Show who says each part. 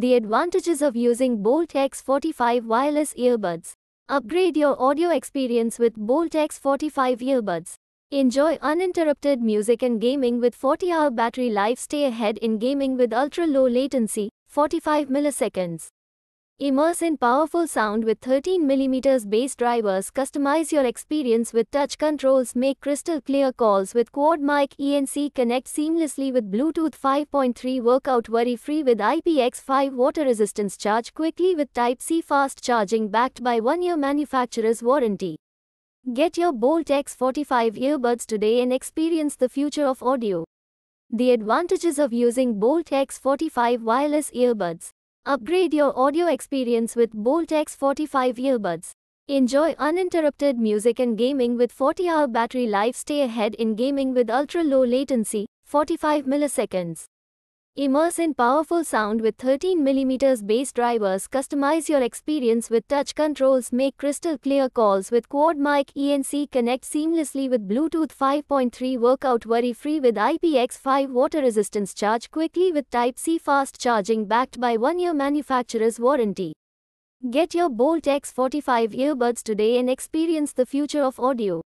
Speaker 1: The advantages of using Bolt X45 wireless earbuds. Upgrade your audio experience with Bolt X45 earbuds. Enjoy uninterrupted music and gaming with 40 hour battery life. Stay ahead in gaming with ultra low latency, 45 milliseconds. Immerse in powerful sound with 13mm bass drivers. Customize your experience with touch controls. Make crystal clear calls with quad mic ENC. Connect seamlessly with Bluetooth 5.3. Workout worry free with IPX5 water resistance. Charge quickly with Type C fast charging backed by one year manufacturer's warranty. Get your Bolt X45 earbuds today and experience the future of audio. The advantages of using Bolt X45 wireless earbuds. Upgrade your audio experience with Bolt X45 earbuds. Enjoy uninterrupted music and gaming with 40 hour battery life. Stay ahead in gaming with ultra low latency, 45 milliseconds. Immerse in powerful sound with 13mm bass drivers. Customize your experience with touch controls. Make crystal clear calls with quad mic ENC. Connect seamlessly with Bluetooth 5.3. Workout worry free with IPX5 water resistance. Charge quickly with Type C fast charging backed by one year manufacturer's warranty. Get your Bolt X45 earbuds today and experience the future of audio.